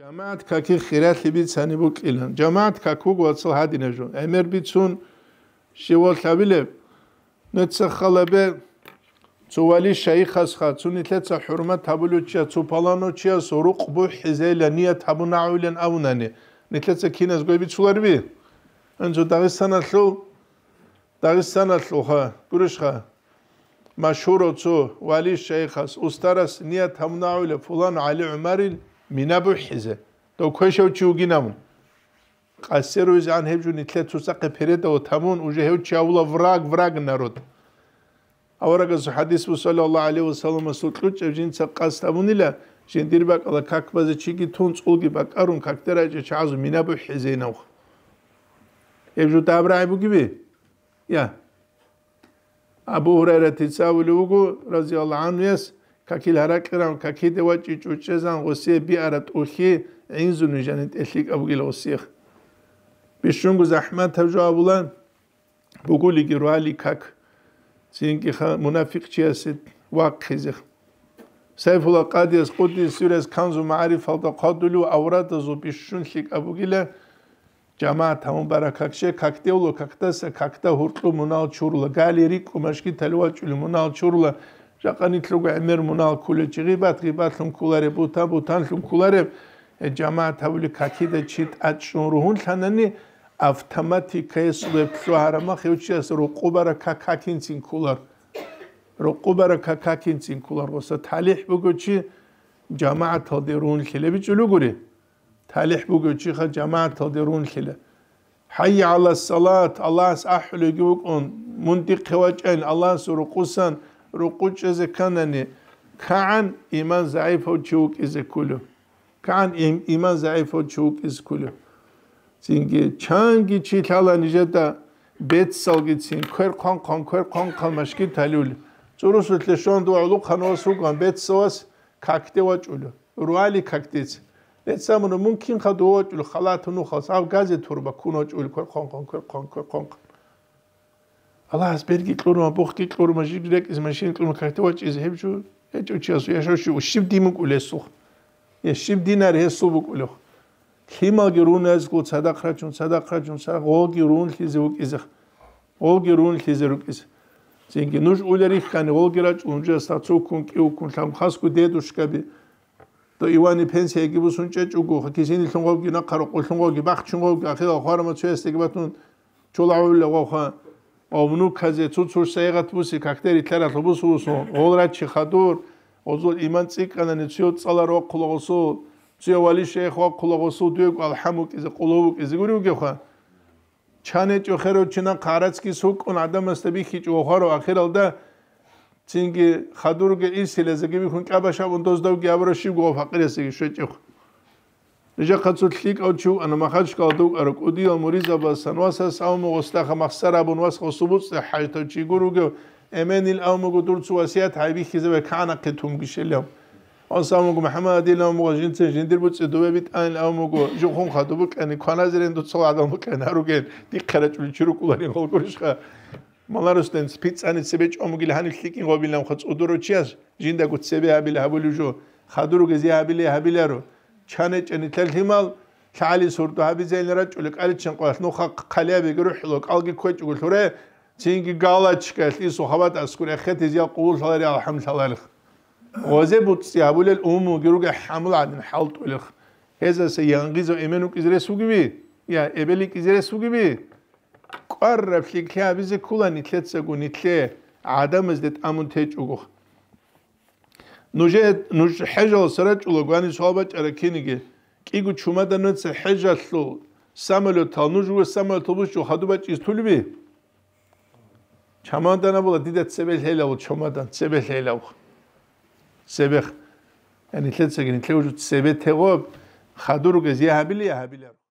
ჯამაათ ქაკი ხირათიბი ცანიბუ კილან ჯამაათ ქაკუ გოცლ ჰადინეჟუ ემერბიცუნ შევალთავილე ნეცხალებე ცუვალი შეიხას ხა ცუნითლე ცა ჰურმა თაბულუჩა ცუფალანოჩა სორუ ყბუ ჰიზელა ნია თაბუნაულენ აუნანი ნეთლე ცა ქინას გვები ცულერბი ანჯო დაღესტანალო დაღესტანალო ხა გურიშ ხა машуро цу вали шейхас устарас ният хамнауле фулан али умарин მინაბუჰიზე და ქეშოჩი უგინამუნ ყასერო ეს ანჰებჯუნი თლეთუსაყე ფერედა ოთამუნ უჟე ჰევჩი აულა ვრაგ ვრაგ ნაროდ ავარაგას ჰადის მუსალალალაჰ ალეი ვასალამა სულტუჭე ჯინცა ყასტამუნილა ჯინდირბაკალა ქაკბაზე ჩიგი თუნ წულგი ბაკარუნ ქაკტერაჯე ჩაზუ მინაბუჰიზე ნავ ებჟუტა აბრაიბუ გიბი ია აბუ ჰურერა თიცავლუგუ რაზიალალაჰ ანუ ეს Kakil kiram kakite wa chichuchezan gosie bi arat uhi inzunu janet ehlik abgil gosih. Bişungu zahmet tevcua bulan buguli giruali kak. Sinki münafik çiyasit vakkizih. Seyfullah Kadiyas Kudüs Sures Kanzu Ma'arif alda kadulu avrata zu bişunlik abugile cemaat hamun barakakşe kakte ulu kaktasa kakta hurtlu munal çurula galeri kumaşki telva çülü munal çurula ჟაყანით როგ ამერ მონალკული ჭიბათ ჭიბათ ლუმკულარე ბუთა ბუთან ლუმკულარე ჯამაათავული ქათი და ჩით აჭურუნ ხანანი ავტომატიკეს ვებშო არამა ხევჭიას როყუბარა ქაკაკინცინ ქულარ როყუბარა ქაკაკინცინ ქულარ ოსა თალიჰ ბუგუჩი ჯამაათო დერუნ ხელები ჭულუგური თალიჰ ბუგუჩი ხა ჯამაათო დერუნ ხელე ჰაი ალას სალათ ალას აჰლუ გუკუნ მუნტიქ ხევაჭენ ალას როყუსან руқучэзе канани каан иман заифо чук изекулу каан иман заифо чук изекулу цинги чанги читала нижета бетсалги цин квер кон кон квер кон калмашки талюл цурусутле шонду алу каносу кан бетсос кактева чулу руали кактец летсамуну мункин хадо чулу халатуну хас авгазе турба куно чулу квер кон кон квер кон квер кон кон ალას ბერგი კლურმა ბოხკი კლურმა ჟიბრეკის მაშინ კლურმა ხარტი ვაჭიზე ჰებჯუ ეჭო ჩასო ეშოში შიბდი მკულესო ეს შიბდინარ ესო მკულო ქიმაგი რუნეს გო სადახრაჩუნ სადახრაჩუნ საღოგი რუნლიზე უკიზე ოგი რუნლიზე უკიზე ზენკი ნუშ ულერიხკანი ოგირაჭ უნჯა საცოკუნ კი უკუნ სამხასკუ დედუშკები то иване пенсия гибусун чечугу хакисини лунгов гина кара кулунгов гибах чунгов гахи хармо чуэстиг батун чулаулла гохан ომნუქაზე ცუცურს ეღათ მუსი ქაქტერი თლარა ხუბუსუსო ოლრაჩი ხადურ ოზო იმან ციკანა ნიციო წალარო ყლოსო ციოვალი შეხო ყლოსო დიო ალჰამუკიზე ყლოვუკიზე გურიუგეხა ჩანეჭო ხერო ჩინა ყარაცკის უკონ ადამიანები ხიჭო ხარო ახერალდა წინგი ხადურგე ისილეზე გიქონ კაბაშა უნდა ზდავგი აბროში გოფაყრესი შეჭეხო ნიჟახაცო ხიკავჩუ ანა მახაჩკალდუ არკუდი ამურიზაბა სანვასა საუმოგოსთა ხმახსარაბუნ ვას ხოსუბუც ჰაჯტოჩი გურუგე ემენილ აუმოგოდურცუ ასია თაიბი ხიზებე ქანაკე თუმგიშელა ანსამოგ მუჰამადი ლამოგაჟინც ჟინდირბუც დუვები ან აუმოგო ჟუხუნ ხატუბუ კენი ქანაზერენ დუცო ადამო კენარუგე დიქხერაჭული ჩურუკულარი ხოლგურიშხა მალარუსტენ სპიცანი ცებე ჭომგილ ჰანი ხიკინ ყობილნამ ხო წუდურო ჩიას ჟინდაგუ ცებე აბილე აბულუჟო ხადურუგე ზი აბილე აბილარო ჩანეჭენი თელთიმალ ხალი სურდა ბიზელერა ჭული ყალი ჩენ ყოლ ნუ ხა ყალები გრუჰლო ყალგი ქოჭი გულთურე ცინგი გალაჩკა ისო ხავატ ასკურე ხეთ ეზია ყულ ხალერი ალჰამდულილალ ოზე ბუცი აბულელ უმუ გურგე ჰამლადინ ჰალტულილ ეზესე იანგიზო ემენუ ყიზრე სუგიბი ია ებელი ყიზრე სუგიბი ყარრაფლი ხა ბიზი ქულანი თლეცეგუნი თლე ადამიზდეთ ამუნ თეჭუგუ ნუჟე ნუშ ჰეჟალ სრაჭულო გვანი სვაბა ჭერა ქინიგე კიგუ ჩუმადანაც ჰეჟალ სამალო თანუჟუ სამალტობუს ჩუ ხადუბა ჭისტულიბი ჩამანდანა ბოლა დიდა წებელ ჰელავ ჩუმადან წებელ ჰელავ წებეხ ანი ლეცეგინ ლეუჟუ წებე თეგო ხადურუ გეზი ჰაბილი ჰაბილი